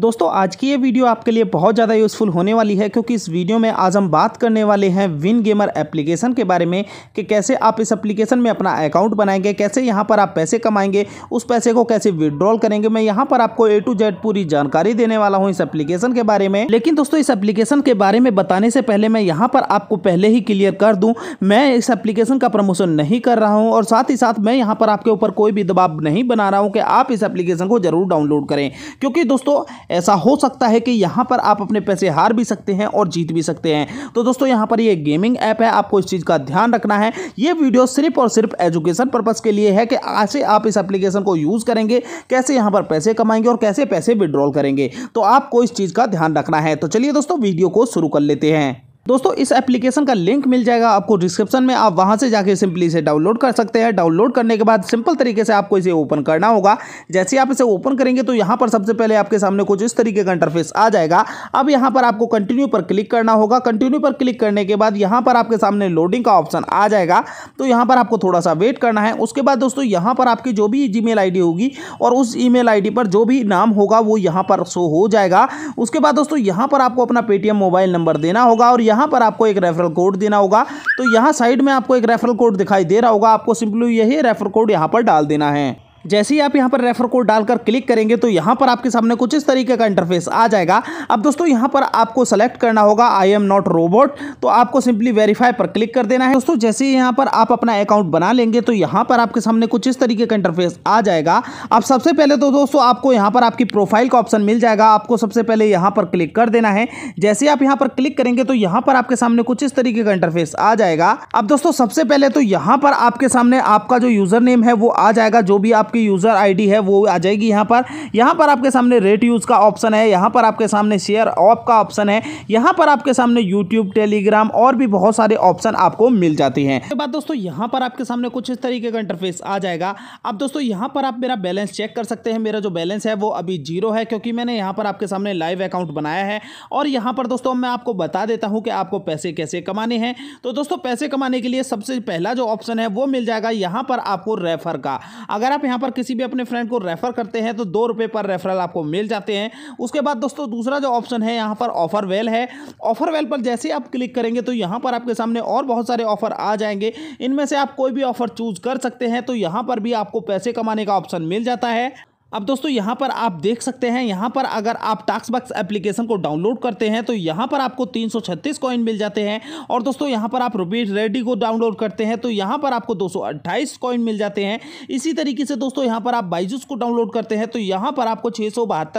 दोस्तों आज की ये वीडियो आपके लिए बहुत ज़्यादा यूज़फुल होने वाली है क्योंकि इस वीडियो में आज हम बात करने वाले हैं विन गेमर एप्लीकेशन के बारे में कि कैसे आप इस एप्लीकेशन में अपना अकाउंट बनाएंगे कैसे यहाँ पर आप पैसे कमाएंगे उस पैसे को कैसे विड्रॉल करेंगे मैं यहाँ पर आपको ए टू जेड पूरी जानकारी देने वाला हूँ इस एप्लीकेशन के बारे में लेकिन दोस्तों इस एप्लीकेशन के बारे में बताने से पहले मैं यहाँ पर आपको पहले ही क्लियर कर दूँ मैं इस एप्लीकेशन का प्रमोशन नहीं कर रहा हूँ और साथ ही साथ मैं यहाँ पर आपके ऊपर कोई भी दबाव नहीं बना रहा हूँ कि आप इस एप्लीकेशन को जरूर डाउनलोड करें क्योंकि दोस्तों ऐसा हो सकता है कि यहाँ पर आप अपने पैसे हार भी सकते हैं और जीत भी सकते हैं तो दोस्तों यहाँ पर ये गेमिंग ऐप है आपको इस चीज़ का ध्यान रखना है ये वीडियो सिर्फ और सिर्फ एजुकेशन पर्पज़ के लिए है कि कैसे आप इस एप्लीकेशन को यूज़ करेंगे कैसे यहाँ पर पैसे कमाएंगे और कैसे पैसे विड्रॉल करेंगे तो आपको इस चीज़ का ध्यान रखना है तो चलिए दोस्तों वीडियो को शुरू कर लेते हैं दोस्तों इस एप्लीकेशन का लिंक मिल जाएगा आपको डिस्क्रिप्शन में आप वहाँ से जाके सिंपली इसे डाउनलोड कर सकते हैं डाउनलोड करने के बाद सिंपल तरीके से आपको इसे ओपन करना होगा जैसे आप इसे ओपन करेंगे तो यहाँ पर सबसे पहले आपके सामने कुछ इस तरीके का इंटरफेस आ जाएगा अब यहाँ पर आपको कंटिन्यू पर क्लिक करना होगा कंटिन्यू पर क्लिक करने के बाद यहाँ पर आपके सामने लोडिंग का ऑप्शन आ जाएगा तो यहाँ पर आपको थोड़ा सा वेट करना है उसके बाद दोस्तों यहाँ पर आपकी जो भी जी मेल होगी और उस ई मेल पर जो भी नाम होगा वो यहाँ पर शो हो जाएगा उसके बाद दोस्तों यहाँ पर आपको अपना पेटीएम मोबाइल नंबर देना होगा और यहाँ यहाँ पर आपको एक रेफरल कोड देना होगा तो यहाँ साइड में आपको एक रेफरल कोड दिखाई दे रहा होगा आपको सिंपली यही रेफरल कोड यहाँ पर डाल देना है जैसे ही आप यहाँ पर रेफर कोड डालकर क्लिक करेंगे तो यहाँ पर आपके सामने कुछ इस तरीके का इंटरफेस आ जाएगा अब दोस्तों यहाँ पर आपको सेलेक्ट करना होगा आई एम नॉट रोबोट तो आपको सिंपली वेरीफाई पर क्लिक कर देना है दोस्तों जैसे ही यहाँ पर आप अपना अकाउंट बना लेंगे तो यहाँ पर आपके सामने कुछ इस तरीके का इंटरफेस आ जाएगा अब सबसे पहले तो दोस्तों आपको यहाँ पर आपकी प्रोफाइल का ऑप्शन मिल जाएगा आपको सबसे पहले यहाँ पर क्लिक कर देना है जैसे आप यहाँ पर क्लिक करेंगे तो यहाँ पर आपके सामने कुछ इस तरीके का इंटरफेस आ जाएगा अब दोस्तों सबसे पहले तो यहाँ पर आपके सामने आपका जो यूजर नेम है वो आ जाएगा जो भी आपके आपकी यूज़र आईडी है वो आ जाएगी यहाँ पर यहाँ पर आपके सामने रेट यूज़ का ऑप्शन है यहाँ पर आपके सामने शेयर ऑप का ऑप्शन है यहाँ पर आपके सामने यूट्यूब टेलीग्राम और भी बहुत सारे ऑप्शन आपको मिल जाते हैं उसके तो बाद दोस्तों यहाँ पर आपके सामने कुछ इस तरीके का इंटरफेस आ जाएगा अब दोस्तों यहाँ पर आप मेरा बैलेंस चेक कर सकते हैं मेरा जो बैलेंस है वो अभी जीरो है क्योंकि मैंने यहाँ पर आपके सामने लाइव अकाउंट बनाया है और यहाँ पर दोस्तों मैं आपको बता देता हूँ कि आपको पैसे कैसे कमाने हैं तो दोस्तों पैसे कमाने के लिए सबसे पहला जो ऑप्शन है वो मिल जाएगा यहाँ पर आपको रेफर का अगर आप यहाँ यहाँ पर किसी भी अपने फ्रेंड को रेफर करते हैं तो दो रुपये पर रेफरल आपको मिल जाते हैं उसके बाद दोस्तों दूसरा जो ऑप्शन है यहाँ पर ऑफर वेल है ऑफर वेल पर जैसे आप क्लिक करेंगे तो यहाँ पर आपके सामने और बहुत सारे ऑफर आ जाएंगे इनमें से आप कोई भी ऑफर चूज कर सकते हैं तो यहाँ पर भी आपको पैसे कमाने का ऑप्शन मिल जाता है अब दोस्तों यहाँ पर आप देख सकते हैं यहाँ पर अगर आप टास्क बक्स एप्लीकेशन को डाउनलोड करते हैं तो यहाँ पर आपको 336 कॉइन मिल जाते हैं और दोस्तों यहाँ पर आप रुपी रेडी को डाउनलोड करते हैं तो यहाँ पर आपको 228 कॉइन मिल जाते हैं इसी तरीके से दोस्तों यहाँ पर आप बाइजूस को डाउनलोड करते हैं तो यहाँ पर आपको छः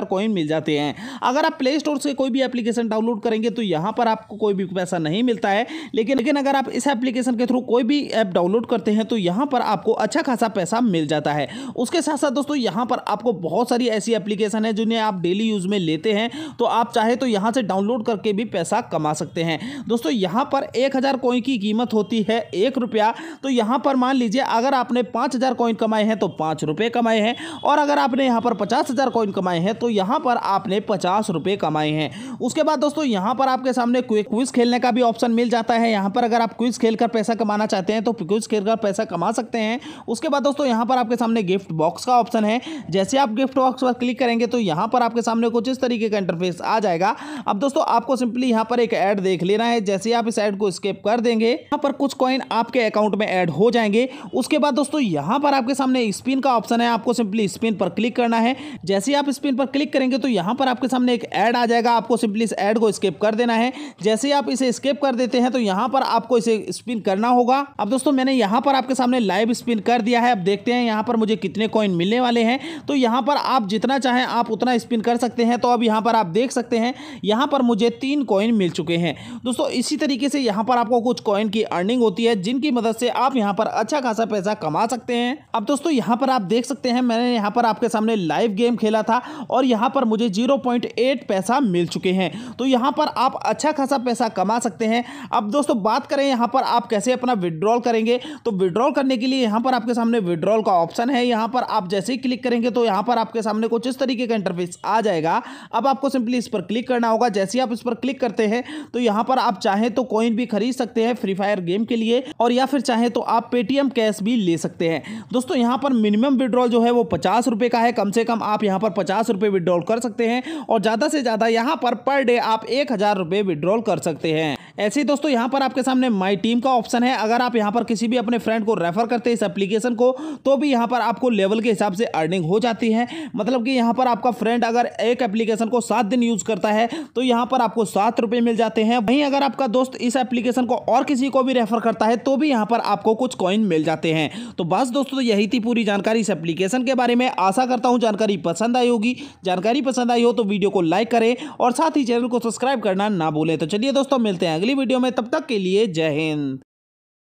कॉइन मिल जाते हैं अगर आप प्ले स्टोर से कोई भी एप्लीकेशन डाउनलोड करेंगे तो यहाँ पर आपको कोई भी पैसा नहीं मिलता है लेकिन लेकिन अगर आप इस एप्लीकेशन के थ्रू कोई भी ऐप डाउनलोड करते हैं तो यहाँ पर आपको अच्छा खासा पैसा मिल जाता है उसके साथ साथ दोस्तों यहाँ पर आप आपको बहुत सारी ऐसी एप्लीकेशन है जिन्हें आप डेली यूज़ में लेते हैं तो आप चाहे तो यहाँ से डाउनलोड करके भी पैसा कमा सकते हैं दोस्तों यहाँ पर एक हज़ार कॉइन की कीमत होती है एक रुपया तो यहाँ पर मान लीजिए अगर आपने पाँच हज़ार कॉइन कमाए हैं तो पाँच रुपये कमाए हैं और अगर आपने यहाँ पर पचास हज़ार कॉइन कमाए हैं तो यहाँ पर आपने पचास रुपये कमाए हैं उसके बाद दोस्तों यहाँ पर आपके सामने क्विज खेलने का भी ऑप्शन मिल जाता है यहाँ पर अगर आप क्विज खेल कर पैसा कमाना चाहते हैं तो क्विज खेल कर पैसा कमा सकते हैं उसके बाद दोस्तों यहाँ पर आपके सामने गिफ्ट बॉक्स का ऑप्शन है जैसे जैसे आप गिफ्ट बॉक्स पर क्लिक करेंगे तो यहाँ पर आपके सामने कुछ इस तरीके का इंटरफेस आ जाएगा अब दोस्तों आपको सिंपली यहाँ पर एक ऐड देख लेना है जैसे आप इस ऐड को स्केप कर देंगे यहाँ पर कुछ कॉइन आपके अकाउंट में ऐड हो जाएंगे उसके बाद दोस्तों यहाँ पर आपके सामने स्पिन का ऑप्शन है आपको सिंपली स्पिन पर क्लिक करना है जैसे आप स्पिन पर क्लिक करेंगे तो यहाँ पर आपके सामने एक ऐड आ जाएगा आपको सिंपली इस ऐड को स्केप कर देना है जैसे आप इसे स्केप कर देते हैं तो यहाँ पर आपको इसे स्पिन करना होगा अब दोस्तों मैंने यहाँ पर आपके सामने लाइव स्पिन कर दिया है अब देखते हैं यहाँ पर मुझे कितने कॉइन मिलने वाले हैं तो यहाँ पर आप जितना चाहें आप उतना स्पिन कर सकते हैं तो अब यहाँ पर आप देख सकते हैं यहाँ पर मुझे तीन कॉइन मिल चुके हैं दोस्तों इसी तरीके से यहाँ पर आपको कुछ कॉइन की अर्निंग होती है जिनकी मदद से आप यहाँ पर अच्छा खासा पैसा कमा सकते हैं अब दोस्तों यहाँ पर आप देख सकते हैं मैंने यहाँ पर आपके सामने लाइव गेम खेला था और यहाँ पर मुझे जीरो पैसा मिल चुके हैं तो यहाँ पर आप अच्छा खासा पैसा कमा सकते हैं अब दोस्तों बात करें यहाँ पर आप कैसे अपना विड्रॉल करेंगे तो विड्रॉल करने के लिए यहाँ पर आपके सामने विड्रॉल का ऑप्शन है यहाँ पर आप जैसे ही क्लिक करेंगे तो यहां पर आपके सामने कुछ इस तरीके का इंटरफेस आ जाएगा अब आपको सिंपली इस पर क्लिक करना होगा जैसे ही आप इस पर क्लिक करते हैं तो यहां पर आप चाहें तो कॉइन भी खरीद सकते हैं फ्री फायर गेम के लिए और या फिर चाहें तो आप पेटीएम कैश भी ले सकते हैं दोस्तों यहां पर मिनिमम विड्रॉल जो है वो पचास रुपये का है कम से कम आप यहां पर पचास रुपये विड्रॉल कर सकते हैं और ज़्यादा से ज़्यादा यहां पर पर डे आप एक हज़ार रुपये विड्रॉल कर सकते हैं ऐसे ही दोस्तों यहां पर आपके सामने माय टीम का ऑप्शन है अगर आप यहां पर किसी भी अपने फ्रेंड को रेफर करते हैं इस एप्लीकेशन को तो भी यहां पर आपको लेवल के हिसाब से अर्निंग हो जाती जाती है मतलब कि यहाँ पर आपका फ्रेंड अगर एक एप्लीकेशन को सात दिन यूज़ करता है तो यहाँ पर आपको सात रुपये मिल जाते हैं वहीं अगर आपका दोस्त इस एप्लीकेशन को और किसी को भी रेफर करता है तो भी यहाँ पर आपको कुछ कॉइन मिल जाते हैं तो बस दोस्तों तो यही थी पूरी जानकारी इस एप्लीकेशन के बारे में आशा करता हूँ जानकारी पसंद आई होगी जानकारी पसंद आई हो तो वीडियो को लाइक करें और साथ ही चैनल को सब्सक्राइब करना ना भूलें तो चलिए दोस्तों मिलते हैं अगली वीडियो में तब तक के लिए जय हिंद